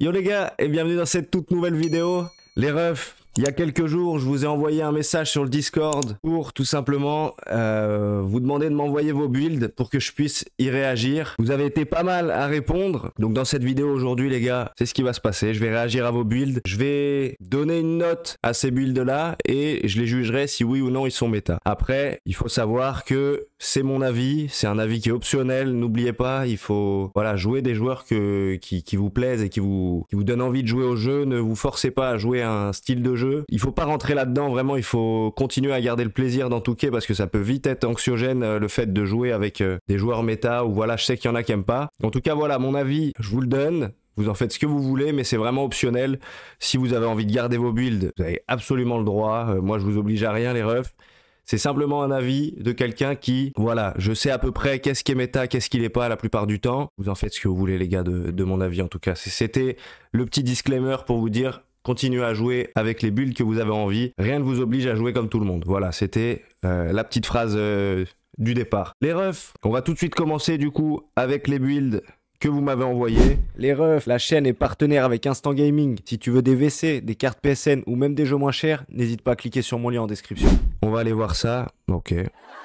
Yo les gars et bienvenue dans cette toute nouvelle vidéo. Les refs, il y a quelques jours, je vous ai envoyé un message sur le Discord pour tout simplement euh, vous demander de m'envoyer vos builds pour que je puisse y réagir. Vous avez été pas mal à répondre. Donc dans cette vidéo aujourd'hui les gars, c'est ce qui va se passer. Je vais réagir à vos builds. Je vais donner une note à ces builds là et je les jugerai si oui ou non ils sont méta. Après, il faut savoir que c'est mon avis, c'est un avis qui est optionnel. N'oubliez pas, il faut voilà jouer des joueurs qui, vous plaisent et qui vous, vous donnent envie de jouer au jeu. Ne vous forcez pas à jouer un style de jeu. Il faut pas rentrer là-dedans, vraiment, il faut continuer à garder le plaisir dans cas parce que ça peut vite être anxiogène euh, le fait de jouer avec euh, des joueurs méta ou voilà, je sais qu'il y en a qui aiment pas. En tout cas, voilà, mon avis, je vous le donne. Vous en faites ce que vous voulez, mais c'est vraiment optionnel. Si vous avez envie de garder vos builds, vous avez absolument le droit. Euh, moi, je vous oblige à rien, les refs. C'est simplement un avis de quelqu'un qui, voilà, je sais à peu près qu'est-ce qui est méta, qu'est-ce qui l'est pas la plupart du temps. Vous en faites ce que vous voulez, les gars, de, de mon avis en tout cas. C'était le petit disclaimer pour vous dire continuez à jouer avec les builds que vous avez envie. Rien ne vous oblige à jouer comme tout le monde. Voilà, c'était euh, la petite phrase euh, du départ. Les refs, on va tout de suite commencer du coup avec les builds que vous m'avez envoyés. Les refs, la chaîne est partenaire avec Instant Gaming. Si tu veux des WC, des cartes PSN ou même des jeux moins chers, n'hésite pas à cliquer sur mon lien en description. On va aller voir ça. Ok.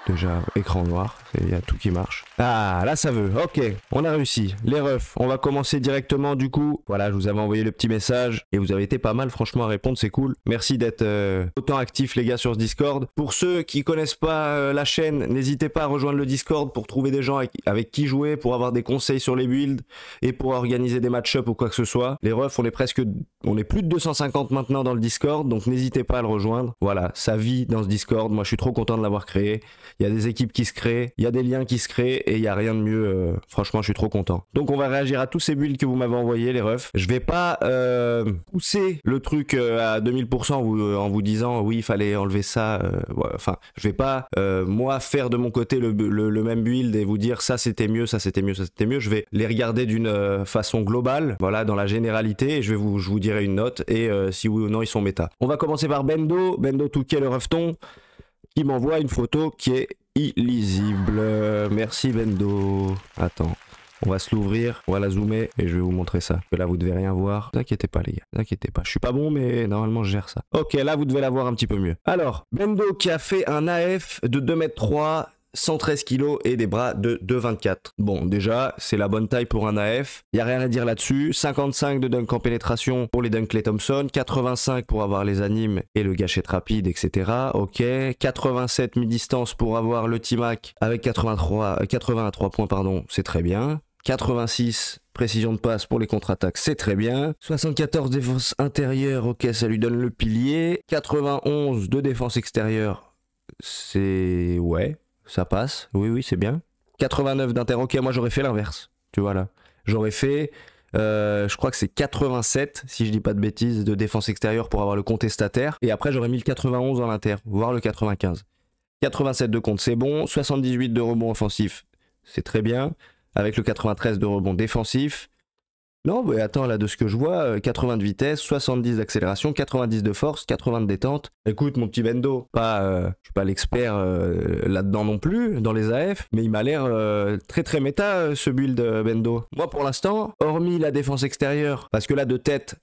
Déjà, écran noir, il y a tout qui marche. Ah, là ça veut, ok, on a réussi. Les refs, on va commencer directement du coup. Voilà, je vous avais envoyé le petit message et vous avez été pas mal franchement à répondre, c'est cool. Merci d'être euh, autant actifs les gars sur ce Discord. Pour ceux qui connaissent pas euh, la chaîne, n'hésitez pas à rejoindre le Discord pour trouver des gens avec, qui jouer, pour avoir des conseils sur les builds et pour organiser des match-ups ou quoi que ce soit. Les refs, on est presque, on est plus de 250 maintenant dans le Discord, donc n'hésitez pas à le rejoindre. Voilà, ça vit dans ce Discord moi, je suis trop content de l'avoir créé. Il y a des équipes qui se créent, il y a des liens qui se créent et il n'y a rien de mieux. Euh, franchement, je suis trop content. Donc, on va réagir à tous ces builds que vous m'avez envoyés, les refs. Je vais pas euh, pousser le truc euh, à 2000% en vous disant oui, il fallait enlever ça. Enfin, je vais pas, moi, faire de mon côté le, même build et vous dire ça c'était mieux, ça c'était mieux, ça c'était mieux. Je vais les regarder d'une façon globale, voilà, dans la généralité et je vais vous, je vous dirai une note et si oui ou non ils sont méta. On va commencer par Bendo, Bendo tout le refton qui m'envoie une photo qui est illisible. Merci Bendo. Attends. On va se l'ouvrir, on va la zoomer et je vais vous montrer ça. là, vous devez rien voir. Ne inquiétez pas, les gars. Ne inquiétez pas. Je suis pas bon, mais normalement, je gère ça. Ok, là, vous devez la voir un petit peu mieux. Alors, Bendo qui a fait un AF de 2m3, 113 kg et des bras de 2,24. Bon, déjà, c'est la bonne taille pour un AF. Il n'y a rien à dire là-dessus. 55 de dunk en pénétration pour les Dunkley Thompson. 85 pour avoir les animes et le gâchette rapide, etc. Ok. 87 mi-distance pour avoir le T-Mac avec 83, 83 euh, points, pardon. C'est très bien. 86 Précision de passe pour les contre-attaques, c'est très bien. 74 défense intérieure, ok, ça lui donne le pilier. 91 de défense extérieure, c'est... ouais, ça passe. Oui, oui, c'est bien. 89 d'inter. Ok, moi j'aurais fait l'inverse. Tu vois là. J'aurais fait, euh, je crois que c'est 87, si je dis pas de bêtises, de défense extérieure pour avoir le contestataire. Et après j'aurais mis le 91 dans l'inter, voire le 95. 87 de compte, c'est bon. 78 de rebond offensif, c'est très bien. Avec le 93 de rebond défensif. Non, mais attends, là, de ce que je vois, 80 de vitesse, 70 d'accélération, 90 de force, 80 de détente. Écoute, mon petit Bendo, pas, euh, je suis pas l'expert euh, là-dedans non plus, dans les AF, mais il m'a l'air euh, très très méta, ce build Bendo. Moi, pour l'instant, hormis la défense extérieure, parce que là, de tête,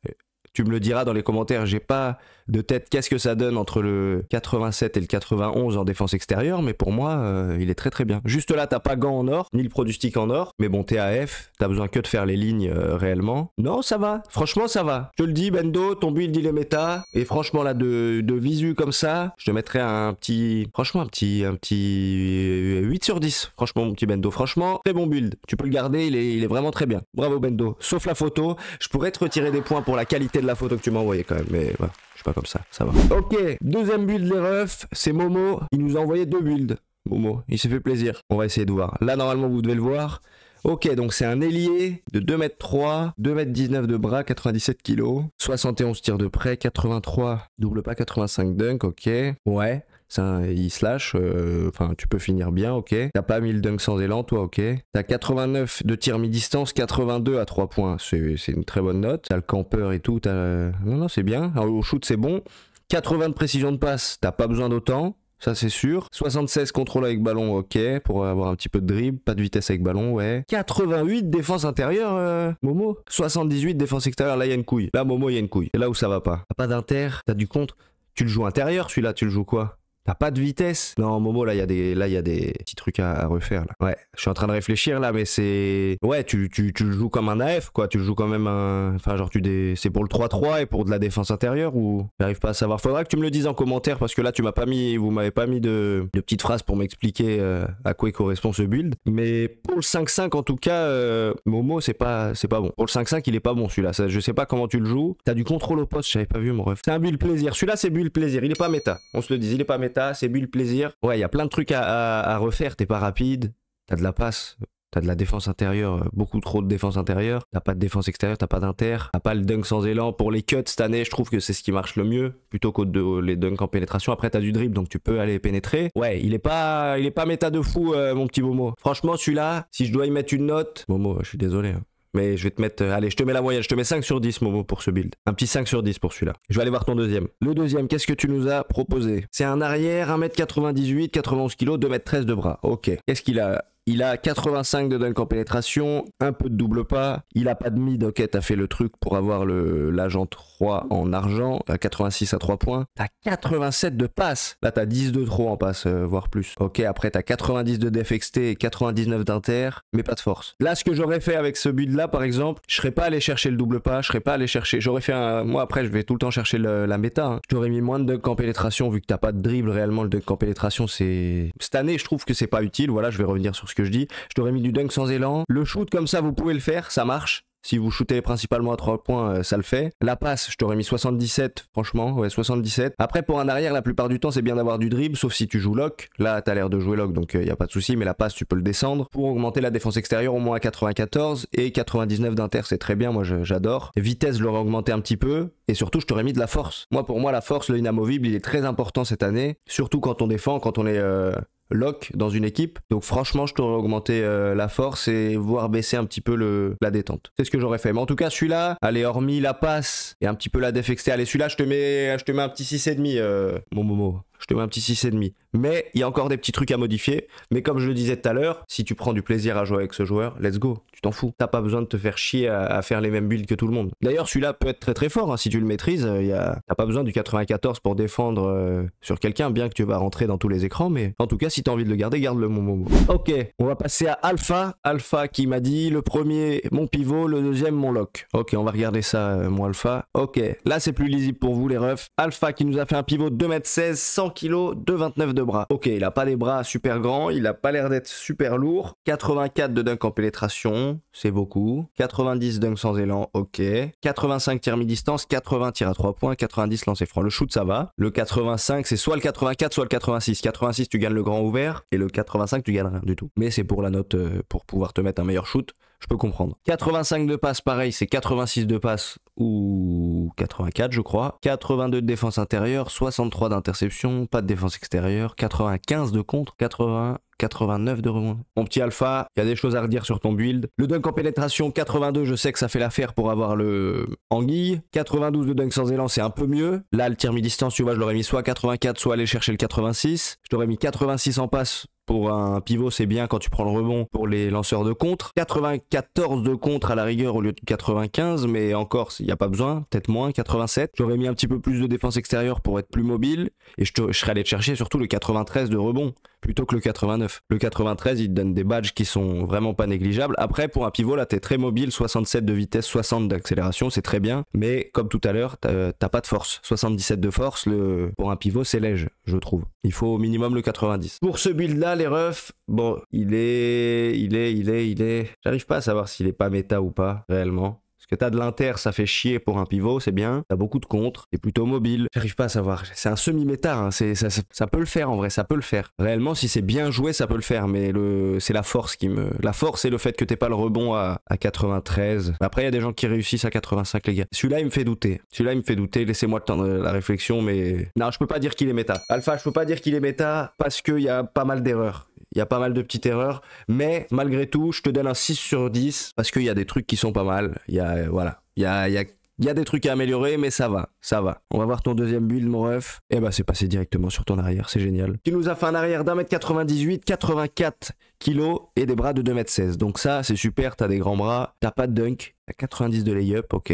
tu me le diras dans les commentaires, j'ai pas de tête qu'est-ce que ça donne entre le 87 et le 91 en défense extérieure, mais pour moi, euh, il est très très bien. Juste là, t'as pas Gant en or, ni le Produstic en or, mais bon, TAF, t'as besoin que de faire les lignes euh, réellement. Non, ça va, franchement ça va. Je te le dis, Bendo, ton build il est méta, et franchement là, de, visu comme ça, je te mettrais un petit, franchement un petit, un petit 8 euh, sur 10, franchement mon petit Bendo, franchement, très bon build. Tu peux le garder, il est vraiment très bien. Bravo Bendo, sauf la photo, je pourrais te retirer des points pour la qualité de la photo que tu m'as envoyé quand même, mais je suis pas comme ça, ça va. Ok, deuxième build les refs, c'est Momo, il nous a envoyé deux builds. Momo, il s'est fait plaisir. On va essayer de voir. Là, normalement, vous devez le voir. Ok, donc c'est un ailier de 2m3, 2m19 de bras, 97 kg, 71 tirs de près, 83 double pas, 85 dunk, ok. Ouais un, il slash, euh, enfin, tu peux finir bien, ok. T'as pas 1000 dunk sans élan, toi, ok. T'as 89 de tir mi-distance, 82 à 3 points. C'est une très bonne note. T'as le campeur et tout. Non, non, c'est bien. au shoot, c'est bon. 80 de précision de passe, t'as pas besoin d'autant ça c'est sûr. 76 contrôle avec ballon, ok, pour avoir un petit peu de dribble, pas de vitesse avec ballon, ouais. 88 défense intérieure, euh, Momo. 78 défense extérieure, là il y a une couille. Là Momo il y a une couille. Et là où ça va pas. T'as pas d'inter, t'as du contre. Tu le joues intérieur celui-là, tu le joues quoi pas de vitesse. Non, Momo, là, il y a des, là, des petits trucs à, refaire, Ouais. Je suis en train de réfléchir, là, mais c'est, ouais, tu, le joues comme un AF, quoi. Tu le joues quand même un, enfin, genre, tu des, c'est pour le 3-3 et pour de la défense intérieure ou j'arrive pas à savoir. Faudra que tu me le dises en commentaire parce que là, tu m'as pas mis, vous m'avez pas mis de, petites phrases pour m'expliquer euh, à quoi correspond ce build. Mais pour le 5-5, en tout cas, euh, Momo, c'est pas, c'est pas bon. Pour le 5-5, il est pas bon, celui-là. Je sais pas comment tu le joues. T'as du contrôle au poste, j'avais pas vu, mon ref. C'est un build plaisir. Celui-là, c'est build plaisir. Il est pas méta. On se le dit, il est pas méta c'est bu le plaisir. Ouais, il y a plein de trucs à, refaire. T'es pas rapide, t'as de la passe, T'as de la défense intérieure, euh, beaucoup trop de défense intérieure. T'as pas de défense extérieure, t'as pas d'inter. T'as pas le dunk sans élan. Pour les cuts cette année, je trouve que c'est ce qui marche le mieux, plutôt que les dunks en pénétration. Après, t'as du dribble, donc tu peux aller pénétrer. Ouais, il est pas, il est pas méta de fou, euh, mon petit Momo. Franchement, celui-là, si je dois y mettre une note, Momo, je suis désolé. Hein. Mais je vais te mettre. Euh, allez, je te mets la moyenne. Je te mets 5 sur 10, Momo, pour ce build. Un petit 5 sur 10 pour celui-là. Je vais aller voir ton deuxième. Le deuxième, qu'est-ce que tu nous as proposé C'est un arrière, 1m98, 91 kg, 2m13 de bras. Ok. Qu'est-ce qu'il a il a 85 de dunk en pénétration, un peu de double pas. Il a pas de mid, ok, t'as fait le truc pour avoir l'agent 3 en argent. À 86 à 3 points. T'as 87 de passe. Là, t'as 10 de trop en passe, euh, voire plus. Ok, après, t'as 90 de def et 99 d'inter, mais pas de force. Là, ce que j'aurais fait avec ce build-là, par exemple, je serais pas allé chercher le double pas, je serais pas allé chercher. J'aurais fait un. Moi, après, je vais tout le temps chercher la méta. Hein. J'aurais mis moins de dunk en pénétration, vu que t'as pas de dribble réellement. Le dunk en pénétration, c'est. Cette année, je trouve que c'est pas utile. Voilà, je vais revenir sur ce je dis. Je t'aurais mis du dunk sans élan. Le shoot comme ça, vous pouvez le faire, ça marche. Si vous shootez principalement à 3 points, euh, ça le fait. La passe, je t'aurais mis 77, franchement, ouais, 77. Après, pour un arrière, la plupart du temps, c'est bien d'avoir du dribble, sauf si tu joues lock. Là, t'as l'air de jouer lock, donc il euh, n'y a pas de souci, mais la passe, tu peux le descendre. Pour augmenter la défense extérieure, au moins à 94 et 99 d'inter, c'est très bien, moi j'adore. Vitesse, je l'aurais augmenté un petit peu, et surtout, je t'aurais mis de la force. Moi, pour moi, la force, le inamovible, il est très important cette année, surtout quand on défend, quand on est... Euh, Lock dans une équipe. Donc franchement, je t'aurais augmenté euh, la force et voire baisser un petit peu le, la détente. C'est ce que j'aurais fait. Mais en tout cas, celui-là, allez, hormis la passe et un petit peu la def allez, celui-là, je te mets, je te mets un petit 6,5, euh, mon Momo je te mets un petit 6,5. Mais il y a encore des petits trucs à modifier. Mais comme je le disais tout à l'heure, si tu prends du plaisir à jouer avec ce joueur, let's go, tu t'en fous. T'as pas besoin de te faire chier à, faire les mêmes builds que tout le monde. D'ailleurs, celui-là peut être très très fort hein. si tu le maîtrises. Euh, t'as pas besoin du 94 pour défendre euh, sur quelqu'un, bien que tu vas rentrer dans tous les écrans. Mais en tout cas, si t'as envie de le garder, garde-le, mon momo. Ok, on va passer à Alpha. Alpha qui m'a dit le premier, mon pivot, le deuxième, mon lock. Ok, on va regarder ça, euh, mon Alpha. Ok, là c'est plus lisible pour vous, les refs. Alpha qui nous a fait un pivot de 2m16, 100 100 kg, 29 de bras. Ok, il a pas les bras super grands, il n'a pas l'air d'être super lourd. 84 de dunk en pénétration, c'est beaucoup. 90 dunk sans élan, ok. 85 tirs mi-distance, 80 tirs à 3 points, 90 lancers francs. Le shoot, ça va. Le 85, c'est soit le 84, soit le 86. 86, tu gagnes le grand ouvert, et le 85, tu gagnes rien du tout. Mais c'est pour la note, euh, pour pouvoir te mettre un meilleur shoot je peux comprendre. 85 de passe, pareil, c'est 86 de passe, ou 84 je crois, 82 de défense intérieure, 63 d'interception, pas de défense extérieure, 95 de contre, 80 89 de rebond. Mon petit alpha, il y a des choses à redire sur ton build. Le dunk en pénétration, 82, je sais que ça fait l'affaire pour avoir le anguille. 92 de dunk sans élan, c'est un peu mieux. Là, le tir mi-distance, tu vois, je l'aurais mis soit 84, soit aller chercher le 86. Je t'aurais mis 86 en passe pour un pivot, c'est bien quand tu prends le rebond pour les lanceurs de contre. 94 de contre à la rigueur au lieu de 95, mais encore, il n'y a pas besoin, peut-être moins, 87. J'aurais mis un petit peu plus de défense extérieure pour être plus mobile, et je, serais allé te chercher surtout le 93 de rebond plutôt que le 89. Le 93, il te donne des badges qui sont vraiment pas négligeables. Après, pour un pivot, là, t'es très mobile, 67 de vitesse, 60 d'accélération, c'est très bien. Mais comme tout à l'heure, t'as pas de force. 77 de force, le... pour un pivot, c'est léger, je trouve. Il faut au minimum le 90. Pour ce build-là, les refs, bon, il est, il est, il est, il est. J'arrive pas à savoir s'il est pas méta ou pas, réellement que t'as de l'inter, ça fait chier pour un pivot, c'est bien. T'as beaucoup de contre, t'es plutôt mobile. J'arrive pas à savoir. C'est un semi méta hein. ça, peut le faire en vrai, ça peut le faire. Réellement, si c'est bien joué, ça peut le faire, mais le, c'est la force qui me. La force et le fait que t'es pas le rebond à, 93. Après, il y a des gens qui réussissent à 85, les gars. Celui-là, il me fait douter. Celui-là, il me fait douter. Laissez-moi temps de la réflexion, mais. Non, je peux pas dire qu'il est méta. Alpha, je peux pas dire qu'il est méta parce qu'il y a pas mal d'erreurs il y a pas mal de petites erreurs, mais malgré tout, je te donne un 6 sur 10 parce qu'il y a des trucs qui sont pas mal. Il y a, euh, voilà, y a, y a y a des trucs à améliorer, mais ça va, ça va. On va voir ton deuxième build, mon ref. Et eh bah, ben, c'est passé directement sur ton arrière, c'est génial. Tu nous as fait un arrière d1 m 98, 84 kilos et des bras de 2 m 16. Donc ça, c'est super, t'as des grands bras, t'as pas de dunk, t'as 90 de layup, ok.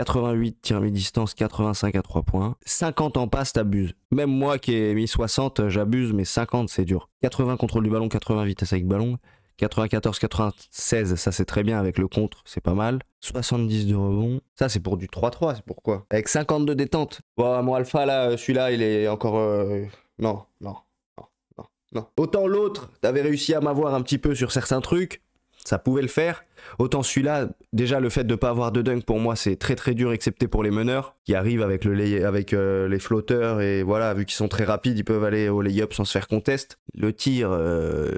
88 tirs mi-distance, 85 à 3 points. 50 en passe, t'abuses. Même moi qui ai mis 60, j'abuse, mais 50, c'est dur. 80 contrôle du ballon, 80 vitesse avec ballon. 94, 96, ça c'est très bien avec le contre, c'est pas mal. 70 de rebond, ça c'est pour du 3-3, c'est pourquoi. Avec 50 de détente. Bon, mon alpha là, celui-là il est encore. Non, non, non, non, non. Autant l'autre, t'avais réussi à m'avoir un petit peu sur certains trucs ça pouvait le faire. Autant celui-là, déjà le fait de ne pas avoir de dunk pour moi c'est très très dur excepté pour les meneurs qui arrivent avec, le avec euh, les flotteurs et voilà vu qu'ils sont très rapides ils peuvent aller au lay-up sans se faire conteste. Le tir, euh,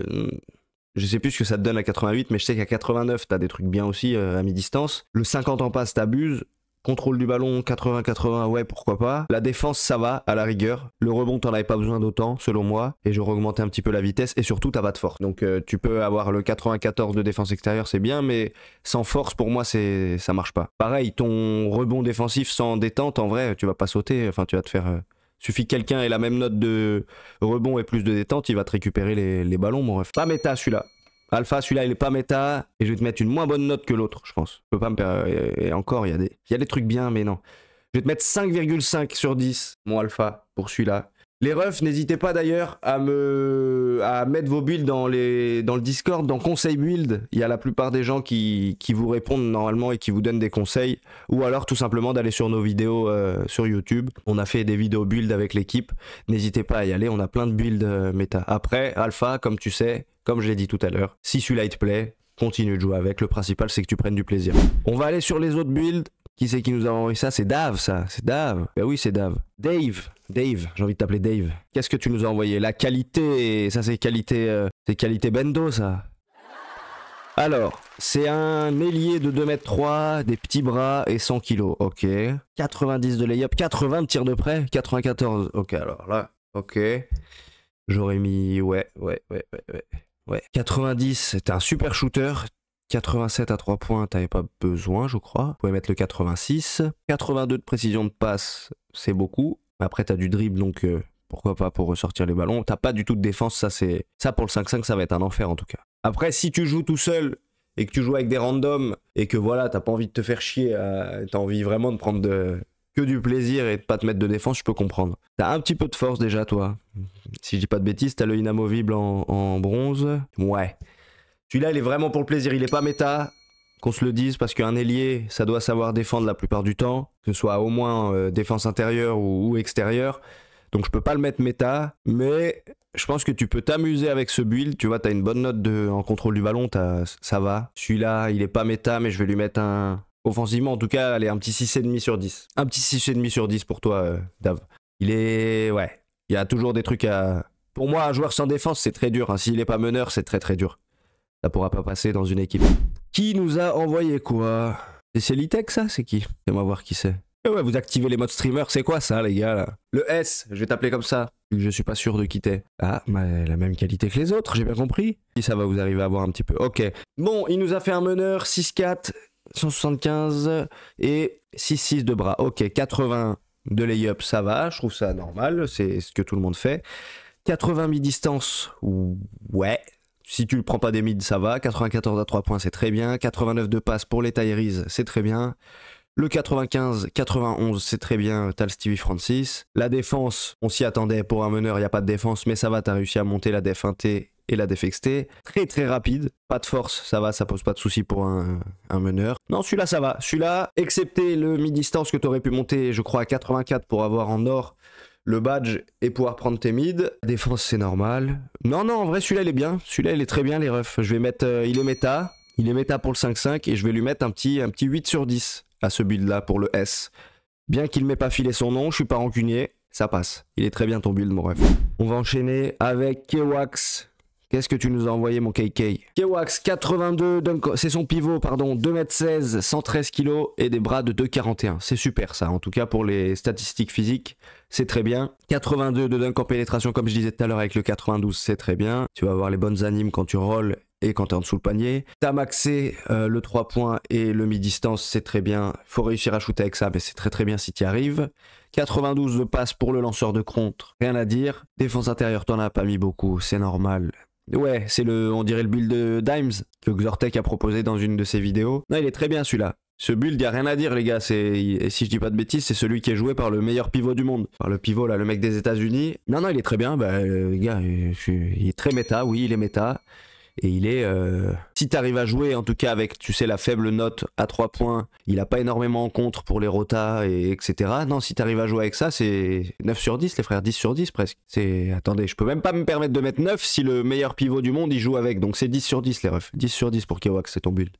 je sais plus ce que ça te donne à 88 mais je sais qu'à 89 t'as des trucs bien aussi euh, à mi-distance. Le 50 en passe t'abuses. Contrôle du ballon 80-80, ouais, pourquoi pas. La défense, ça va, à la rigueur. Le rebond, t'en avais pas besoin d'autant, selon moi. Et j'aurais augmenté un petit peu la vitesse. Et surtout, t'as pas de force. Donc, euh, tu peux avoir le 94 de défense extérieure, c'est bien, mais sans force, pour moi, c'est ça marche pas. Pareil, ton rebond défensif sans détente, en vrai, tu vas pas sauter. Enfin, tu vas te faire. Euh, suffit que quelqu'un ait la même note de rebond et plus de détente, il va te récupérer les, les ballons, mon ref. Pas ah, méta celui-là. Alpha, celui-là, il est pas méta, et je vais te mettre une moins bonne note que l'autre, je pense. Je peux pas me perdre. Et encore, il y, a des... y a des trucs bien, mais non. Je vais te mettre 5,5 sur 10, mon alpha, pour celui-là. Les refs, n'hésitez pas d'ailleurs à me à mettre vos builds dans, les, dans le Discord, dans Conseil Build. Il y a la plupart des gens qui, vous répondent normalement et qui vous donnent des conseils. Ou alors tout simplement d'aller sur nos vidéos euh, sur YouTube. On a fait des vidéos build avec l'équipe. N'hésitez pas à y aller, on a plein de builds euh, méta. Après, Alpha, comme tu sais, comme je l'ai dit tout à l'heure, si celui-là te plaît, continue de jouer avec. Le principal, c'est que tu prennes du plaisir. On va aller sur les autres builds. Qui c'est qui nous a envoyé ça C'est Dave, ça. C'est Dave. Ben oui, c'est Dave. Dave. Dave. J'ai envie de t'appeler Dave. Qu'est-ce que tu nous as envoyé La qualité. Ça, c'est qualité. Euh, c'est qualité bendo, ça. Alors, c'est un ailier de 2m3, des petits bras et 100 kg. Ok. 90 de layup, 80 de tir de près, 94. Ok, alors là, ok. J'aurais mis. Ouais, ouais, ouais, ouais, ouais. 90, c'est un super shooter, 87 à 3 points, t'avais pas besoin, je crois. Tu pouvais mettre le 86. 82 de précision de passe, c'est beaucoup. Après, t'as du dribble, donc euh, pourquoi pas pour ressortir les ballons. T'as pas du tout de défense, ça c'est. Ça pour le 5-5, ça va être un enfer en tout cas. Après, si tu joues tout seul et que tu joues avec des randoms et que voilà, t'as pas envie de te faire chier, t'as envie vraiment de prendre de... que du plaisir et de pas te mettre de défense, je peux comprendre. T'as un petit peu de force déjà, toi. Si je dis pas de bêtises, t'as le inamovible en bronze. Ouais. Celui-là, il est vraiment pour le plaisir, il est pas méta. Qu'on se le dise, parce qu'un ailier, ça doit savoir défendre la plupart du temps, que ce soit au moins euh, défense intérieure ou, extérieure. Donc je peux pas le mettre méta, mais je pense que tu peux t'amuser avec ce build. Tu vois, as une bonne note de, en contrôle du ballon, ça va. Celui-là, il est pas méta, mais je vais lui mettre un. Offensivement, en tout cas, est un petit 6,5 sur 10. Un petit 6,5 sur 10 pour toi, euh, Dav. Dave. Il est. Ouais. Il y a toujours des trucs à. Pour moi, un joueur sans défense, c'est très dur. Hein. S'il n'est pas meneur, c'est très très dur. Ça pourra pas passer dans une équipe. Qui nous a envoyé quoi C'est Litech ça C'est qui Fais-moi voir qui c'est. Eh ouais, vous activez les modes streamer, c'est quoi ça les gars là Le S, je vais t'appeler comme ça. Je suis pas sûr de quitter. Ah, mais la même qualité que les autres, j'ai bien compris. Si ça va vous arriver à voir un petit peu. Ok. Bon, il nous a fait un meneur, 6-4, 175 et 6-6 de bras. Ok, 80 de lay-up, ça va, je trouve ça normal, c'est ce que tout le monde fait. 80 mi-distance, ouais, si tu le prends pas des mids, ça va. 94 à 3 points, c'est très bien. 89 de passe pour les Tyrese, c'est très bien. Le 95, 91, c'est très bien, t'as le Stevie Francis. La défense, on s'y attendait pour un meneur, il n'y a pas de défense, mais ça va, as réussi à monter la def et la def Très très rapide, pas de force, ça va, ça pose pas de souci pour un, meneur. Non, celui-là, ça va. Celui-là, excepté le mid distance que tu aurais pu monter, je crois, à 84 pour avoir en or le badge et pouvoir prendre tes mids. Défense, c'est normal. Non, non, en vrai, celui-là, il est bien. Celui-là, il est très bien, les refs. Je vais mettre. Euh, il est méta. Il est méta pour le 5-5 et je vais lui mettre un petit, un petit 8 sur 10 à ce build-là pour le S. Bien qu'il m'ait pas filé son nom, je suis pas rancunier. Ça passe. Il est très bien ton build, mon ref. On va enchaîner avec Kewax. Qu'est-ce que tu nous as envoyé, mon KK Kewax, 82, c'est son pivot, pardon, 2m16, 113 kg et des bras de 2,41. C'est super, ça, en tout cas pour les statistiques physiques, c'est très bien. 82 de dunk en pénétration, comme je disais tout à l'heure avec le 92, c'est très bien. Tu vas avoir les bonnes animes quand tu rolls et quand tu es en dessous le panier. T'as maxé euh, le 3 points et le mi-distance, c'est très bien. Faut réussir à shooter avec ça, mais c'est très très bien si y arrives. 92 de passe pour le lanceur de contre, rien à dire. Défense intérieure, t'en as pas mis beaucoup, c'est normal. Ouais, c'est le, on dirait le build de Dimes que Xortek a proposé dans une de ses vidéos. Non, il est très bien celui-là. Ce build, y a rien à dire, les gars. C'est, si je dis pas de bêtises, c'est celui qui est joué par le meilleur pivot du monde. Par le pivot, là, le mec des États-Unis. Non, non, il est très bien. Bah, les gars, euh, il est très méta. Oui, il est méta. Et il est. Euh... Si t'arrives à jouer, en tout cas, avec, tu sais, la faible note à 3 points, il a pas énormément en contre pour les rotas, et etc. Non, si t'arrives à jouer avec ça, c'est 9 sur 10, les frères, 10 sur 10 presque. C'est. Attendez, je peux même pas me permettre de mettre 9 si le meilleur pivot du monde il joue avec. Donc c'est 10 sur 10, les refs. 10 sur 10 pour Kawak, c'est ton build.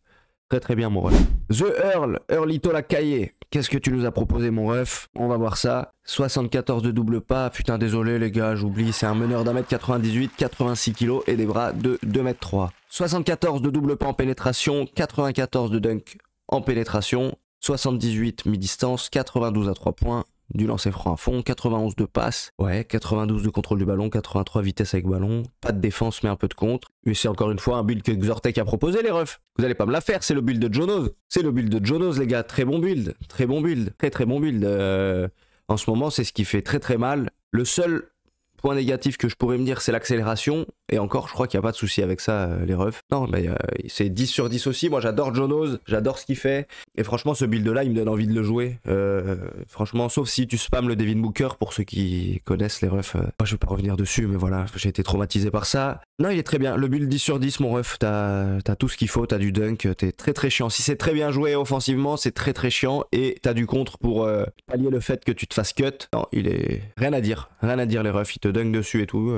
Très très bien mon ref. The Earl, Earlito la cahier. Qu'est-ce que tu nous as proposé mon ref On va voir ça. 74 de double pas. Putain désolé les gars, j'oublie, c'est un meneur d'un mètre 98, 86 kg et des bras de 2 mètres 3. 74 de double pas en pénétration, 94 de dunk en pénétration, 78 mi-distance, 92 à 3 points, du lancer franc à fond, 91 de passe, ouais, 92 de contrôle du ballon, 83 vitesse avec ballon, pas de défense mais un peu de contre. Mais c'est encore une fois un build que Xortek a proposé les refs. Vous allez pas me la faire, c'est le build de Jonos. C'est le build de Jonos les gars, très bon build, très bon build, très très bon build. Euh, en ce moment c'est ce qui fait très très mal. Le seul négatif que je pourrais me dire, c'est l'accélération. Et encore, je crois qu'il n'y a pas de souci avec ça, euh, les refs. Non, mais euh, c'est 10 sur 10 aussi. Moi, j'adore Jonos, j'adore ce qu'il fait. Et franchement, ce build-là, il me donne envie de le jouer. Euh, franchement, sauf si tu spams le Devin Booker pour ceux qui connaissent les refs. Moi, je vais pas revenir dessus, mais voilà, j'ai été traumatisé par ça. Non, il est très bien. Le build 10 sur 10, mon ref, t'as as tout ce qu'il faut, t'as du dunk, t'es très très chiant. Si c'est très bien joué offensivement, c'est très très chiant et t'as du contre pour pallier le fait que tu te fasses cut. Non, il est rien à dire, rien à dire les refs, il te dessus et tout.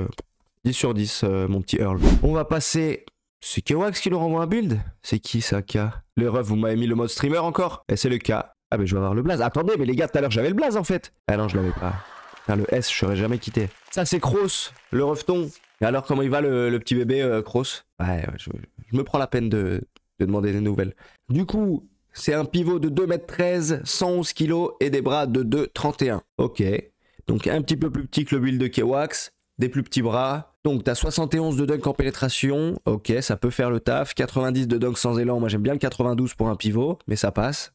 10 euh. sur 10, euh, mon petit Earl. On va passer c'est Kewax qui nous renvoie un build C'est qui ça, K Les refs, vous m'avez mis le mode streamer encore Et eh, c'est le cas. Ah, mais je vais avoir le blaze. Attendez, mais les gars, tout à l'heure, j'avais le blaze en fait. Ah non, je l'avais pas. le S, je serais jamais quitté. Ça, c'est Cross, le refton. Et alors, comment il va le, petit bébé Cross euh, Ouais, je, me prends la peine de, de demander des nouvelles. Du coup, c'est un pivot de 2m13, 111 kg et des bras de 2,31. Ok. Donc un petit peu plus petit que le build de Kewax, des plus petits bras. Donc t'as 71 de dunk en pénétration, ok ça peut faire le taf. 90 de dunk sans élan, moi j'aime bien le 92 pour un pivot, mais ça passe.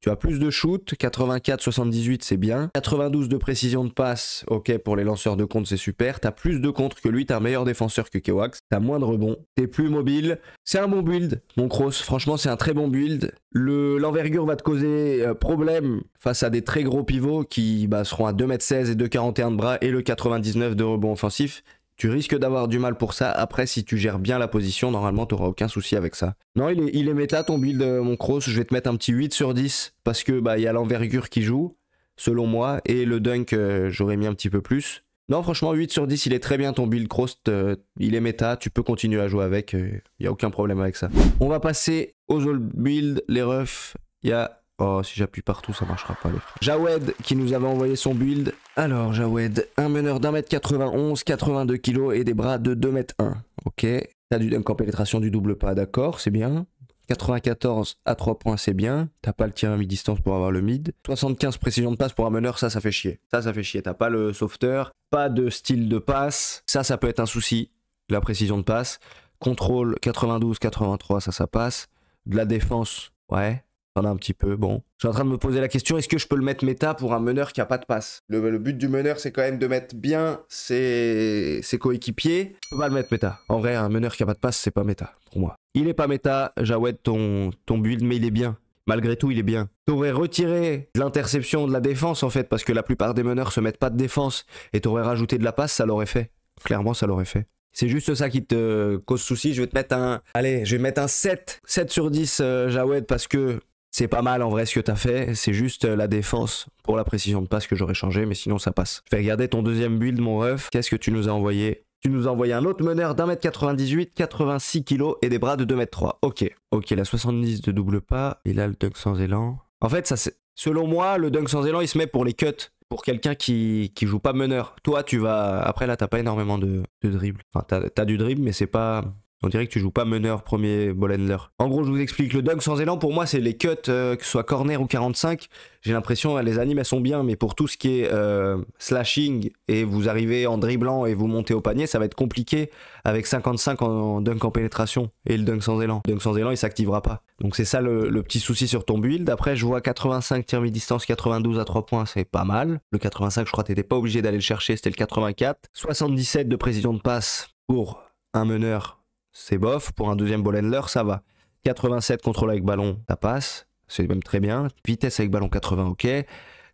Tu as plus de shoot, 84-78 c'est bien, 92 de précision de passe, ok pour les lanceurs de compte c'est super, t'as plus de contre que lui, t'as un meilleur défenseur que Kewax, t'as moins de rebonds, t'es plus mobile, c'est un bon build, mon cross, franchement c'est un très bon build, l'envergure va te causer euh, problème face à des très gros pivots qui bah, seront à 2m16 et 2,41 de bras et le 99 de rebond offensif, tu risques d'avoir du mal pour ça. Après, si tu gères bien la position, normalement, tu aucun souci avec ça. Non, il est, méta ton build, euh, mon cross. Je vais te mettre un petit 8 sur 10 parce qu'il bah, y a l'envergure qui joue, selon moi. Et le dunk, euh, j'aurais mis un petit peu plus. Non, franchement, 8 sur 10, il est très bien ton build cross. Euh, il est méta, tu peux continuer à jouer avec. Il n'y a aucun problème avec ça. On va passer aux old builds, les refs. Il y a Oh, si j'appuie partout, ça marchera pas, les Jawed, qui nous avait envoyé son build. Alors, Jawed, un meneur d'un mètre 91, 82 kg et des bras de 2 m 1. Ok. T'as du dunk en pénétration du double pas, d'accord, c'est bien. 94 à 3 points, c'est bien. T'as pas le tir à mi-distance pour avoir le mid. 75 précision de passe pour un meneur, ça, ça fait chier. Ça, ça fait chier. T'as pas le sauveteur, pas de style de passe. Ça, ça peut être un souci, la précision de passe. Contrôle 92, 83, ça, ça passe. De la défense, ouais un petit peu, bon. Je suis en train de me poser la question, est-ce que je peux le mettre méta pour un meneur qui a pas de passe le, but du meneur, c'est quand même de mettre bien ses, coéquipiers. Je peux pas le mettre méta. En vrai, un meneur qui a pas de passe, c'est pas méta, pour moi. Il est pas méta, Jawed, ton, ton build, mais il est bien. Malgré tout, il est bien. aurais retiré de l'interception de la défense, en fait, parce que la plupart des meneurs se mettent pas de défense, et t'aurais rajouté de la passe, ça l'aurait fait. Clairement, ça l'aurait fait. C'est juste ça qui te cause souci. Je vais te mettre un. Allez, je vais mettre un 7. 7 sur 10, euh, parce que c'est pas mal en vrai ce que t'as fait, c'est juste euh, la défense pour la précision de passe que j'aurais changé, mais sinon ça passe. Je vais regarder ton deuxième build, mon ref. Qu'est-ce que tu nous as envoyé tu nous as envoyé un autre meneur d'1m98, 86 kg et des bras de 2m3. Ok. Ok, la 70 de double pas. Et là, le dunk sans élan. En fait, ça c'est. Selon moi, le dunk sans élan, il se met pour les cuts. Pour quelqu'un qui, qui joue pas meneur. Toi, tu vas. Après, là, t'as pas énormément de, dribble. Enfin, t'as du dribble, mais c'est pas. On dirait que tu joues pas meneur, premier ball En gros, je vous explique, le dunk sans élan, pour moi, c'est les cuts, euh, que ce soit corner ou 45. J'ai l'impression, euh, les animes, elles sont bien, mais pour tout ce qui est euh, slashing et vous arrivez en dribblant et vous montez au panier, ça va être compliqué avec 55 en, dunk en pénétration et le dunk sans élan. Le dunk sans élan, il s'activera pas. Donc c'est ça le, petit souci sur ton build. Après, je vois 85 tir mi-distance, 92 à 3 points, c'est pas mal. Le 85, je crois, que n'étais pas obligé d'aller le chercher, c'était le 84. 77 de précision de passe pour un meneur c'est bof. Pour un deuxième ball handler, ça va. 87 contrôle avec ballon, ça passe. C'est même très bien. Vitesse avec ballon 80, ok.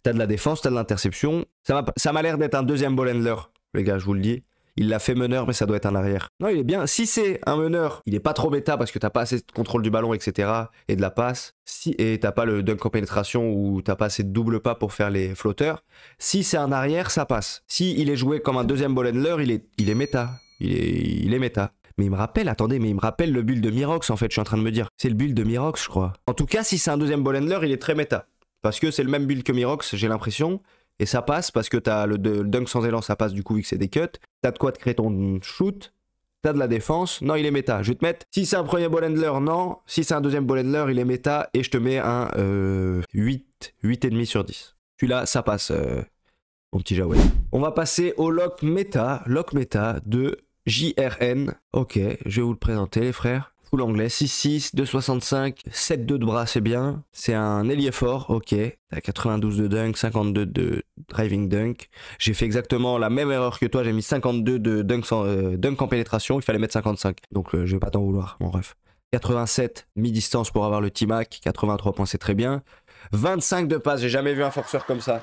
T'as de la défense, t'as de l'interception. Ça m'a l'air d'être un deuxième ball handler, les gars, je vous le dis. Il l'a fait meneur, mais ça doit être un arrière. Non, il est bien. Si c'est un meneur, il est pas trop méta parce que t'as pas assez de contrôle du ballon, etc. et de la passe. Si, et t'as pas le dunk en pénétration ou t'as pas assez de double pas pour faire les flotteurs. Si c'est un arrière, ça passe. Si il est joué comme un deuxième ball handler, il est, il est méta. Il il est méta. Mais il me rappelle, attendez, mais il me rappelle le build de Mirox en fait, je suis en train de me dire. C'est le build de Mirox, je crois. En tout cas, si c'est un deuxième ball handler, il est très méta. Parce que c'est le même build que Mirox, j'ai l'impression. Et ça passe parce que t'as le, dunk sans élan, ça passe du coup vu que c'est des cuts. T'as de quoi te créer ton shoot. T'as de la défense. Non, il est méta. Je vais te mettre. Si c'est un premier ball handler, non. Si c'est un deuxième ball handler, il est méta. Et je te mets un 8. 8, 8,5 sur 10. Celui-là, ça passe. Euh, mon petit Jaouet. On va passer au lock méta. Lock méta de JRN. Ok, je vais vous le présenter les frères. Full anglais, 6-6, 2,65, 7-2 de bras, c'est bien. C'est un ailier fort, ok. 92 de dunk, 52 de driving dunk. J'ai fait exactement la même erreur que toi, j'ai mis 52 de euh, dunk, en pénétration, il fallait mettre 55. Donc euh, je vais pas t'en vouloir, mon ref. 87, mi-distance pour avoir le T-Mac, 83 points, c'est très bien. 25 de passe, j'ai jamais vu un forceur comme ça.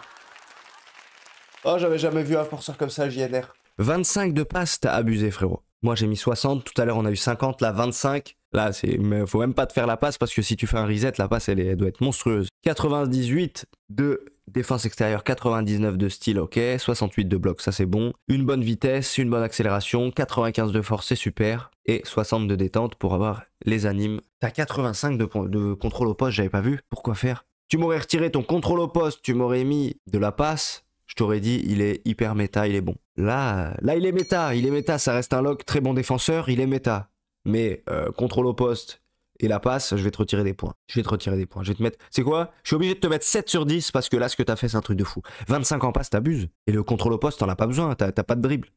Oh, j'avais jamais vu un forceur comme ça, JNR. 25 de passe, t'as abusé, frérot. Moi, j'ai mis 60. Tout à l'heure, on a eu 50. Là, 25. Là, c'est, faut même pas te faire la passe parce que si tu fais un reset, la passe, elle, elle doit être monstrueuse. 98 de défense extérieure, 99 de style, ok. 68 de bloc, ça c'est bon. Une bonne vitesse, une bonne accélération. 95 de force, c'est super. Et 60 de détente pour avoir les animes. T'as 85 de, de contrôle au poste, j'avais pas vu. Pourquoi faire Tu m'aurais retiré ton contrôle au poste, tu m'aurais mis de la passe. Je t'aurais dit, il est hyper méta, il est bon. Là, là, il est méta, il est méta, ça reste un lock, très bon défenseur, il est méta. Mais euh, contrôle au poste et la passe, je vais te retirer des points. Je vais te retirer des points. Je vais te mettre. C'est quoi Je suis obligé de te mettre 7 sur 10 parce que là, ce que t'as fait, c'est un truc de fou. 25 en passe, t'abuses. Et le contrôle au poste, t'en as pas besoin, t'as pas de dribble.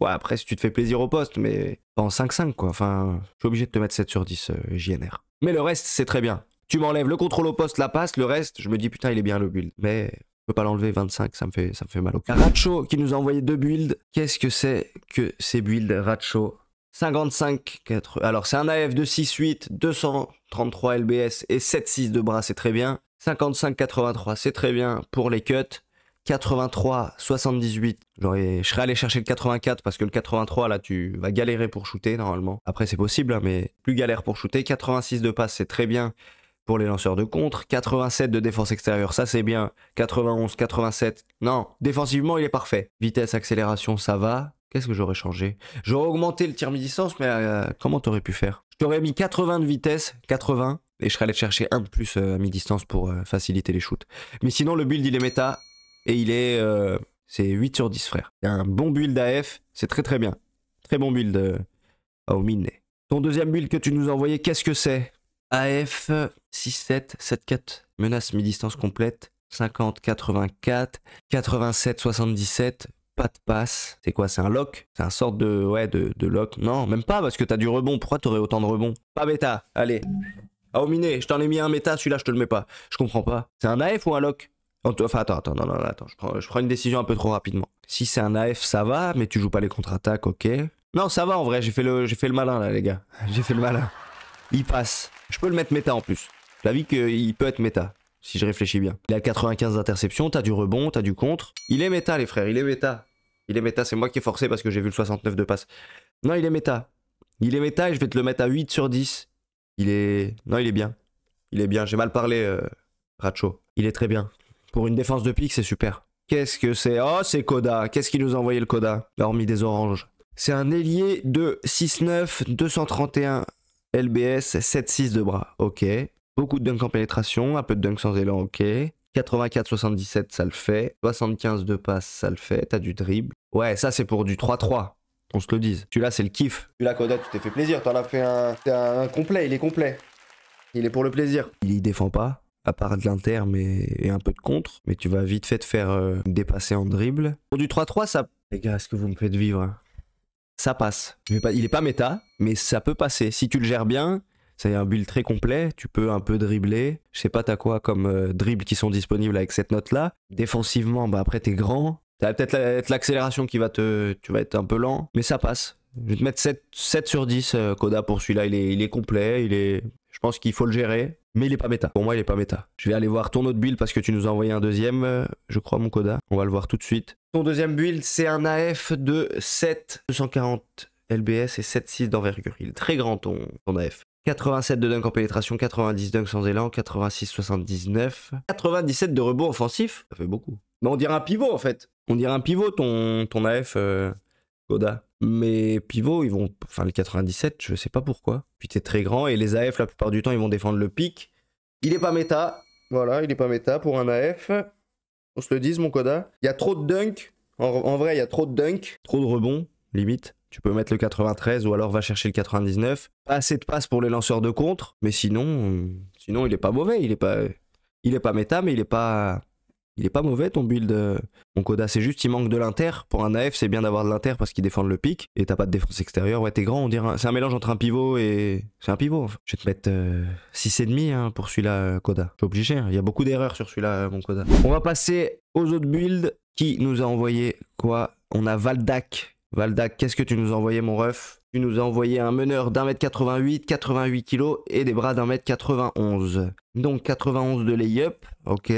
Ouais, après, si tu te fais plaisir au poste, mais pas en 5-5, quoi. Enfin, je suis obligé de te mettre 7 sur 10, euh, JNR. Mais le reste, c'est très bien. Tu m'enlèves le contrôle au poste, la passe, le reste, je me dis putain, il est bien le build. Mais peux pas l'enlever 25, ça me fait, ça fait mal au cœur. Racho qui nous a envoyé deux builds. Qu'est-ce que c'est que ces builds Racho 55, 4... alors c'est un AF de 6-8, 233 LBS et 7-6 de bras, c'est très bien. 55-83, c'est très bien pour les cuts. 83, 78. je serais allé chercher le 84 parce que le 83, là, tu vas galérer pour shooter normalement. Après, c'est possible, hein, mais plus galère pour shooter. 86 de passe, c'est très bien pour les lanceurs de contre. 87 de défense extérieure, ça c'est bien. 91, 87. Non, défensivement, il est parfait. Vitesse, accélération, ça va. Qu'est-ce que j'aurais changé J'aurais augmenté le tir mi-distance, mais euh, comment t'aurais pu faire Je t'aurais mis 80 de vitesse, 80, et je serais allé chercher un de plus à euh, mi-distance pour euh, faciliter les shoots. Mais sinon, le build, il est méta, et il est... c'est 8 sur 10, frère. Il y a un bon build AF, c'est très très bien. Très bon build à Omine. Ton deuxième build que tu nous as envoyé, qu'est-ce que c'est AF 6-7-7-4, menace mi-distance complète, 50 84, 87 77, pas de passe. C'est quoi C'est un lock C'est un sorte de. Ouais, de, lock. Non, même pas parce que t'as du rebond. Pourquoi t'aurais autant de rebond Pas bêta, allez. Ah, au miné, je t'en ai mis un méta, celui-là je te le mets pas. Je comprends pas. C'est un AF ou un lock Enfin, attends, attends, non, attends, je prends, je prends, une décision un peu trop rapidement. Si c'est un AF, ça va, mais tu joues pas les contre-attaques, ok. Non, ça va en vrai, j'ai fait, le, j'ai fait le malin là, les gars. J'ai fait le malin. Il passe. Je peux le mettre méta en plus. l'avis qu'il peut être méta, si je réfléchis bien. Il a 95 d'interception, t'as du rebond, t'as du contre. Il est méta, les frères, il est méta. Il est méta, c'est moi qui ai forcé parce que j'ai vu le 69 de passe. Non, il est méta. Il est méta et je vais te le mettre à 8 sur 10. Il est. Non, il est bien. Il est bien. J'ai mal parlé, euh, Racho. Il est très bien. Pour une défense de pique, c'est super. Qu'est-ce que c'est Oh, c'est Koda. Qu'est-ce qu'il nous a envoyé le Koda Hormis des oranges. C'est un ailier de 6-9, 231 LBS 7-6 de bras, ok. Beaucoup de dunks en pénétration, un peu de dunk sans élan, ok. 84-77, ça le fait. 75 de passe, ça le fait. T'as du dribble. Ouais, ça c'est pour du 3-3. On se le dise. Tu là c'est le kiff. Tu là Koda, tu t'es fait plaisir. T'en as fait un... complet. Il est complet. Il est pour le plaisir. Il y défend pas, à part de l'inter mais... et un peu de contre. Mais tu vas vite fait te faire euh, dépasser en dribble. Pour du 3-3, ça. Les gars, est-ce que vous me faites vivre hein ça passe. Il est pas méta, mais ça peut passer. Si tu le gères bien, c'est un build très complet, tu peux un peu dribbler. Je sais pas t'as quoi comme dribble euh, dribbles qui sont disponibles avec cette note-là. Défensivement, bah après t'es grand. T'as peut-être l'accélération qui va te... Tu vas être un peu lent, mais ça passe. Je vais te mettre 7, sur 10, euh, Koda, pour celui-là. Il est, il est complet, il est... Je pense qu'il faut le gérer. Mais il est pas méta. Pour moi, il est pas méta. Je vais aller voir ton autre build parce que tu nous as envoyé un deuxième, euh, je crois, mon coda. On va le voir tout de suite. Ton deuxième build, c'est un AF de 7, 240 LBS et 7,6 d'envergure. Il est très grand ton, AF. 87 de dunk en pénétration, 90 dunk sans élan, 86, 79, 97 de rebond offensif. Ça fait beaucoup. on dirait un pivot en fait. On dirait un pivot ton, ton AF, Coda. Euh, mais pivot, ils vont. Enfin, les 97, je sais pas pourquoi. Puis t'es très grand et les AF, la plupart du temps, ils vont défendre le pic. Il est pas méta. Voilà, il est pas méta pour un AF. On se le dise, mon coda. Il y a trop de dunk. En, vrai, il y a trop de dunk. Trop de rebonds, limite. Tu peux mettre le 93 ou alors va chercher le 99. Pas assez de passes pour les lanceurs de contre. Mais sinon, euh, sinon il est pas mauvais. Il est pas, il est pas méta, mais il est pas il est pas mauvais ton build, euh, mon Koda. C'est juste, il manque de l'inter. Pour un AF, c'est bien d'avoir de l'inter parce qu'il défend le pic. Et t'as pas de défense extérieure. Ouais, t'es grand, on dirait. C'est un mélange entre un pivot et. C'est un pivot. Je vais te mettre 6,5 euh, hein, pour celui-là, euh, Koda. Je obligé. Hein. Il y a beaucoup d'erreurs sur celui-là, mon Koda. On va passer aux autres builds. Qui nous a envoyé quoi On a Valdak. Valdak, qu'est-ce que tu nous as envoyé, mon ref tu nous as envoyé un meneur d'un mètre 88, 88 kg et des bras d'un mètre 91. Donc 91 de layup, ok.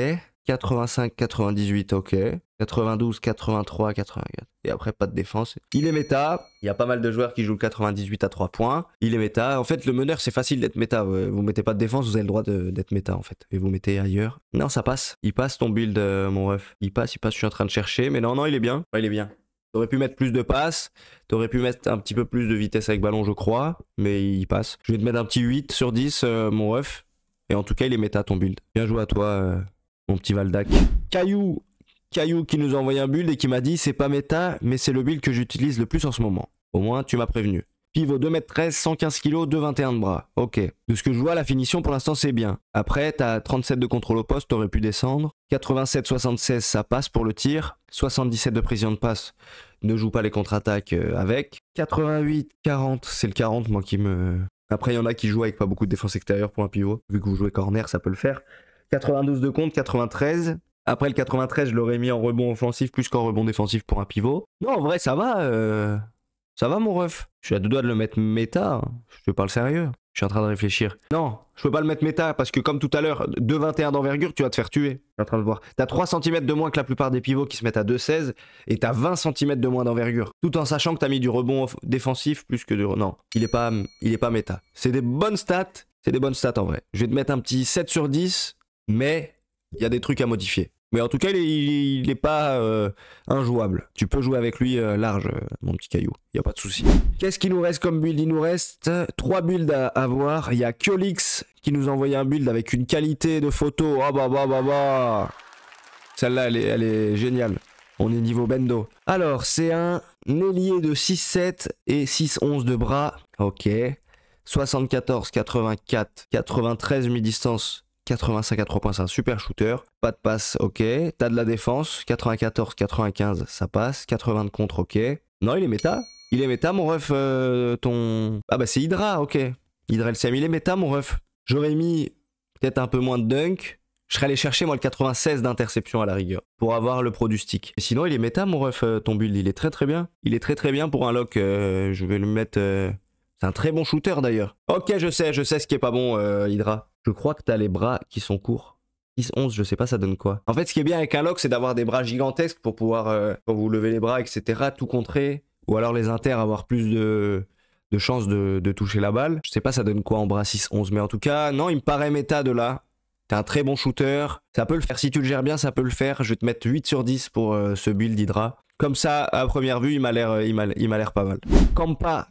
85, 98, ok. 92, 83, 84. Et après, pas de défense. Il est méta. Il y a pas mal de joueurs qui jouent le 98 à 3 points. Il est méta. En fait, le meneur, c'est facile d'être méta. Vous mettez pas de défense, vous avez le droit d'être méta, en fait. Et vous mettez ailleurs. Non, ça passe. Il passe ton build, euh, mon ref. Il passe, il passe. Je suis en train de chercher. Mais non, non, il est bien. il est bien. Tu aurais pu mettre plus de passes, t'aurais pu mettre un petit peu plus de vitesse avec ballon, je crois, mais il passe. Je vais te mettre un petit 8 sur 10, euh, mon ref. Et en tout cas, il est méta ton build. Bien joué à toi, euh, mon petit Valdac. Caillou, Caillou qui nous a envoyé un build et qui m'a dit c'est pas méta, mais c'est le build que j'utilise le plus en ce moment. Au moins, tu m'as prévenu. Pivot 2m13, 115 kg, 2,21 de bras. Ok. De ce que je vois, la finition pour l'instant c'est bien. Après, t'as 37 de contrôle au poste, t'aurais pu descendre. 87-76, ça passe pour le tir. 77 de précision de passe, ne joue pas les contre-attaques euh, avec. 88-40, c'est le 40 moi qui me... Après, il y en a qui jouent avec pas beaucoup de défense extérieure pour un pivot. Vu que vous jouez corner, ça peut le faire. 92 de compte, 93. Après le 93, je l'aurais mis en rebond offensif plus qu'en rebond défensif pour un pivot. Non, en vrai, ça va. Euh, ça va, mon ref. Je suis à deux doigts de le mettre méta. Hein. Je te parle sérieux. Je suis en train de réfléchir. Non, je peux pas le mettre méta parce que, comme tout à l'heure, 2,21 d'envergure, tu vas te faire tuer. Je suis en train de voir. T'as 3 cm de moins que la plupart des pivots qui se mettent à 2,16 et t'as 20 cm de moins d'envergure. Tout en sachant que t'as mis du rebond défensif plus que de. Non, il est pas, il est pas méta. C'est des bonnes stats. C'est des bonnes stats en vrai. Je vais te mettre un petit 7 sur 10 mais il y a des trucs à modifier. Mais en tout cas, il n'est pas euh, injouable. Tu peux jouer avec lui euh, large, euh, mon petit caillou. Il n'y a pas de souci. Qu'est-ce qu'il nous reste comme build Il nous reste trois builds à avoir. Il y a Kyolix qui nous envoyait un build avec une qualité de photo. Ah bah bah bah bah Celle-là, elle, est, géniale. On est niveau bendo. Alors, c'est un ailier de 6-7 et 6-11 de bras. Ok. 74, 84, 93 mi-distance 85 à 3.5, un super shooter. Pas de passe, ok. T'as de la défense, 94, 95, ça passe. 80 de contre, ok. Non, il est méta. Il est méta, mon ref, euh, ton... Ah bah c'est Hydra, ok. Hydra LCM, il est méta, mon ref. J'aurais mis peut-être un peu moins de dunk. Je serais allé chercher, moi, le 96 d'interception à la rigueur, pour avoir le pro du stick. sinon, il est méta, mon ref, euh, ton build. Il est très très bien. Il est très très bien pour un lock. Euh, je vais le mettre... C'est un très bon shooter, d'ailleurs. Ok, je sais, je sais ce qui est pas bon, Hydra. Je crois que t'as les bras qui sont courts. 6 11, je sais pas, ça donne quoi. En fait, ce qui est bien avec un lock, c'est d'avoir des bras gigantesques pour pouvoir, euh, quand vous levez les bras, etc., tout contrer. Ou alors les inters, avoir plus de, de chances de, toucher la balle. Je sais pas, ça donne quoi en bras 6-11. Mais en tout cas, non, il me paraît méta de là. T'es un très bon shooter. Ça peut le faire. Si tu le gères bien, ça peut le faire. Je vais te mettre 8 sur 10 pour euh, ce build Hydra. Comme ça, à première vue, il m'a l'air, euh, il m'a l'air pas mal. Kampa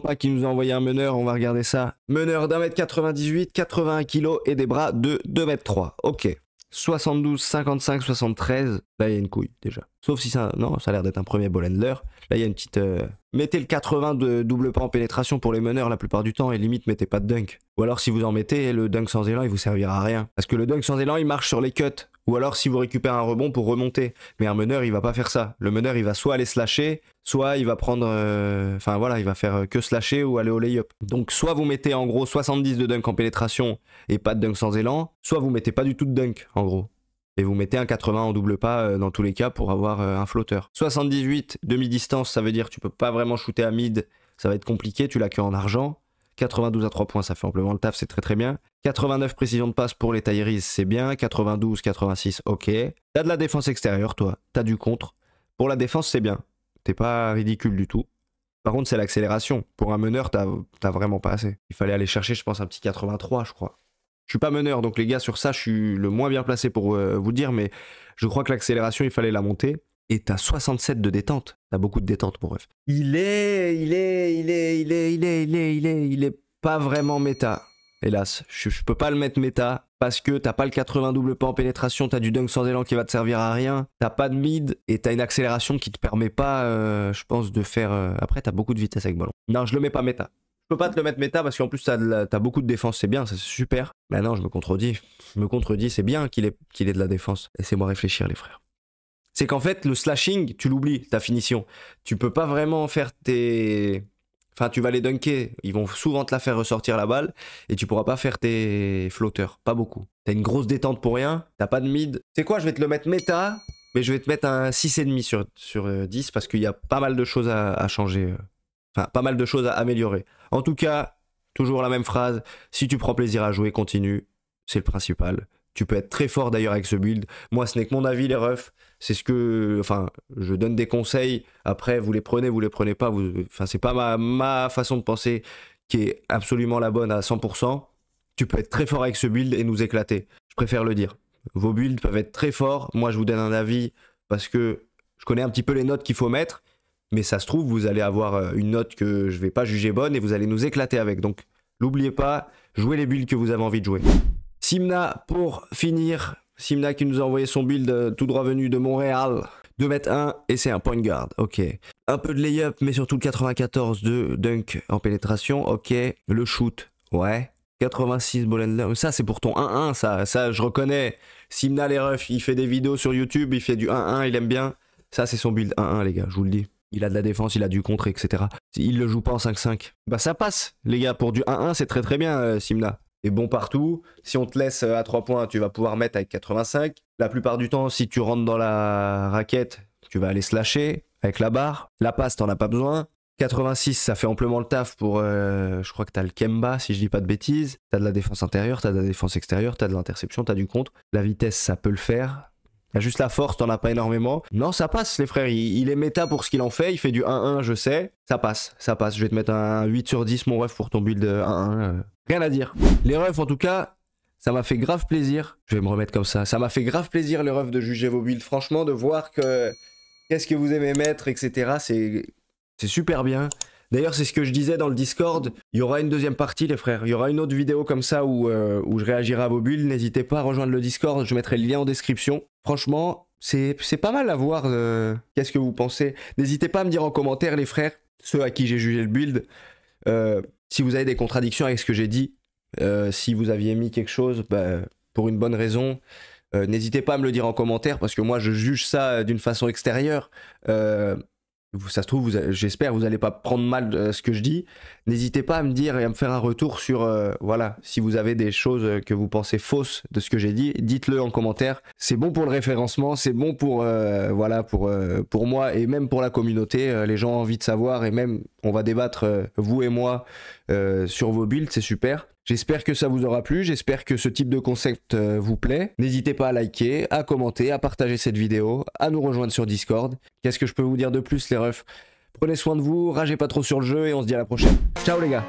pas qui nous a envoyé un meneur, on va regarder ça. Meneur d'un m 98, 81 kg et des bras de 2 m 3. Ok. 72, 55, 73. Là, il y a une couille déjà. Sauf si ça. Non, ça a l'air d'être un premier ball Là, il y a une petite. Euh, mettez le 80 de double pas en pénétration pour les meneurs la plupart du temps et limite mettez pas de dunk. Ou alors, si vous en mettez, le dunk sans élan, il vous servira à rien. Parce que le dunk sans élan, il marche sur les cuts. Ou alors si vous récupérez un rebond pour remonter. Mais un meneur, il va pas faire ça. Le meneur, il va soit aller slasher, soit il va prendre... Euh, enfin voilà, il va faire euh, que slasher ou aller au layup. Donc soit vous mettez en gros 70 de dunk en pénétration et pas de dunk sans élan, soit vous mettez pas du tout de dunk en gros. Et vous mettez un 80 en double pas euh, dans tous les cas pour avoir un flotteur. 78, demi-distance, ça veut dire que tu peux pas vraiment shooter à mid, ça va être compliqué, tu l'as que en argent. 92 à 3 points, ça fait amplement le taf, c'est très très bien. 89 précision de passe pour les tailleries c'est bien. 92, 86, ok. T'as de la défense extérieure, toi. T'as du contre. Pour la défense, c'est bien. T'es pas ridicule du tout. Par contre, c'est l'accélération. Pour un meneur, t'as vraiment pas assez. Il fallait aller chercher, je pense, un petit 83, je crois. Je suis pas meneur, donc les gars, sur ça, je suis le moins bien placé pour euh, vous dire, mais je crois que l'accélération, il fallait la monter et t'as 67 de détente. T'as beaucoup de détente, pour ref. Il est, il est, il est, il est, il est, il est, il est, il est pas vraiment méta. Hélas, je, peux pas le mettre méta parce que t'as pas le 80 double pas en pénétration, t'as du dunk sans élan qui va te servir à rien, t'as pas de mid et t'as une accélération qui te permet pas, euh, je pense, de faire. Euh, après, t'as beaucoup de vitesse avec ballon. Non, je le mets pas méta. Je peux pas te le mettre méta parce qu'en plus t'as, beaucoup de défense, c'est bien, c'est super. Mais non, je me contredis. Je me contredis, c'est bien qu'il est qu'il ait de la défense. Laissez-moi réfléchir les frères. C'est qu'en fait, le slashing, tu l'oublies, ta finition. Tu peux pas vraiment faire tes. Enfin, tu vas les dunker. Ils vont souvent te la faire ressortir la balle et tu pourras pas faire tes flotteurs. Pas beaucoup. T'as une grosse détente pour rien. T'as pas de mid. C'est quoi Je vais te le mettre méta, mais je vais te mettre un 6,5 sur, sur 10 euh, parce qu'il y a pas mal de choses à changer. Euh. Enfin, pas mal de choses à améliorer. En tout cas, toujours la même phrase. Si tu prends plaisir à jouer, continue. C'est le principal. Tu peux être très fort d'ailleurs avec ce build. Moi, ce n'est que mon avis, les refs. C'est ce que. Enfin, je donne des conseils. Après, vous les prenez, vous les prenez pas. Vous, enfin, c'est pas ma, façon de penser qui est absolument la bonne à 100%. Tu peux être très fort avec ce build et nous éclater. Je préfère le dire. Vos builds peuvent être très forts. Moi, je vous donne un avis parce que je connais un petit peu les notes qu'il faut mettre. Mais ça se trouve, vous allez avoir euh, une note que je ne vais pas juger bonne et vous allez nous éclater avec. Donc, n'oubliez pas, jouez les builds que vous avez envie de jouer. Simna pour finir. Simna qui nous a envoyé son build euh, tout droit venu de Montréal. 2 mètres 1 et c'est un point guard. Ok. Un peu de layup, mais surtout le 94 de dunk en pénétration. Ok. Le shoot. Ouais. 86 Bolender. Ça, c'est pour ton 1-1. Ça, ça, je reconnais. Simna les refs, il fait des vidéos sur YouTube. Il fait du 1-1. Il aime bien. Ça, c'est son build 1-1, les gars. Je vous le dis. Il a de la défense, il a du contre, etc. Il le joue pas en 5-5. Bah, ça passe, les gars. Pour du 1-1, c'est très très bien, euh, Simna. Et bon partout. Si on te laisse euh, à 3 points, tu vas pouvoir mettre avec 85. La plupart du temps, si tu rentres dans la raquette, tu vas aller slasher avec la barre. La passe, n'en as pas besoin. 86, ça fait amplement le taf pour. Euh, je crois que as le Kemba, si je dis pas de bêtises. T'as de la défense intérieure, t'as de la défense extérieure, t'as de l'interception, t'as du contre. La vitesse, ça peut le faire. Il bah, a juste la force, t'en as pas énormément. Non, ça passe, les frères. Il, est méta pour ce qu'il en fait. Il fait du 1-1, je sais. Ça passe, ça passe. Je vais te mettre un 8 sur 10, mon ref, pour ton build 1-1. Euh. Rien à dire. Les refs, en tout cas, ça m'a fait grave plaisir. Je vais me remettre comme ça. Ça m'a fait grave plaisir, les refs, de juger vos builds. Franchement, de voir que qu'est-ce que vous aimez mettre, etc. C'est, c'est super bien. D'ailleurs, c'est ce que je disais dans le Discord. Il y aura une deuxième partie, les frères. Il y aura une autre vidéo comme ça où, euh, je réagirai à vos builds. N'hésitez pas à rejoindre le Discord. Je mettrai le lien en description. Franchement, c'est pas mal à voir. Euh, qu'est-ce que vous pensez N'hésitez pas à me dire en commentaire, les frères, ceux à qui j'ai jugé le build, euh, si vous avez des contradictions avec ce que j'ai dit, euh, si vous aviez mis quelque chose bah, pour une bonne raison. N'hésitez pas à me le dire en commentaire parce que moi je juge ça d'une façon extérieure ça se trouve, j'espère, vous n'allez pas prendre mal euh, ce que je dis. N'hésitez pas à me dire et à me faire un retour sur, euh, voilà, si vous avez des choses euh, que vous pensez fausses de ce que j'ai dit, dites-le en commentaire. C'est bon pour le référencement, c'est bon pour, voilà, pour, pour moi et même pour la communauté. les gens ont envie de savoir et même on va débattre, euh, vous et moi, euh, sur vos builds, c'est super. J'espère que ça vous aura plu, j'espère que ce type de concept euh, vous plaît. N'hésitez pas à liker, à commenter, à partager cette vidéo, à nous rejoindre sur Discord. Qu'est-ce que je peux vous dire de plus les refs Prenez soin de vous, ragez pas trop sur le jeu et on se dit à la prochaine. Ciao les gars